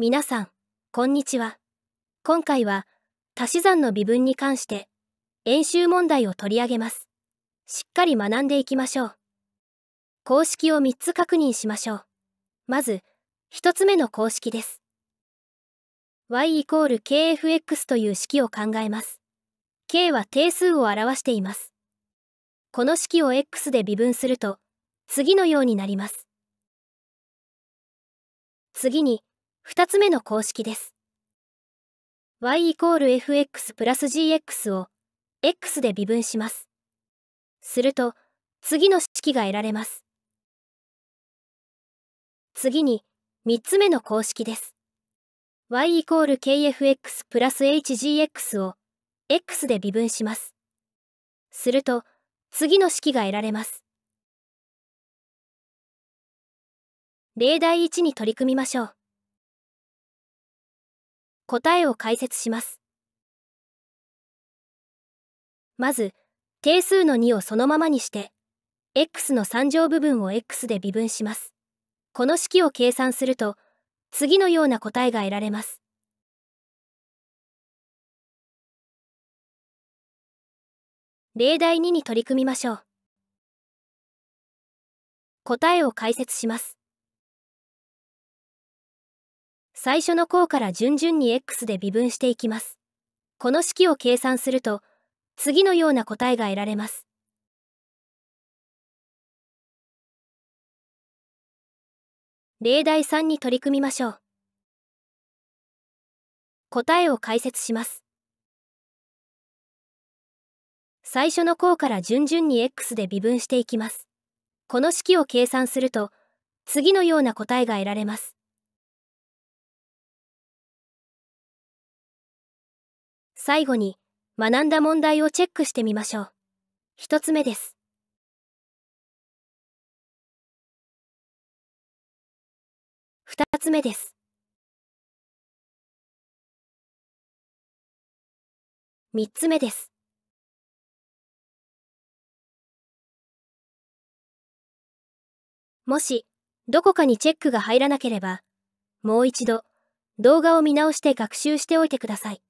皆さん、こんにちは。今回は、足し算の微分に関して、演習問題を取り上げます。しっかり学んでいきましょう。公式を3つ確認しましょう。まず、1つ目の公式です。y イコール kfx という式を考えます。k は定数を表しています。この式を x で微分すると、次のようになります。次に、2つ目の公式です。y イコール fx プラス gx を x で微分します。すると、次の式が得られます。次に、3つ目の公式です。y イコール kfx プラス hgx を x で微分します。すると、次の式が得られます。例題1に取り組みましょう。答えを解説します。まず、定数の2をそのままにして、x の3乗部分を x で微分します。この式を計算すると、次のような答えが得られます。例題2に取り組みましょう。答えを解説します。最初の項から順々に x で微分していきます。この式を計算すると、次のような答えが得られます。例題3に取り組みましょう。答えを解説します。最初の項から順々に x で微分していきます。この式を計算すると、次のような答えが得られます。最後に学んだ問題をチェックしてみましょう。一つ目です。二つ目です。三つ目です。もし、どこかにチェックが入らなければ、もう一度、動画を見直して学習しておいてください。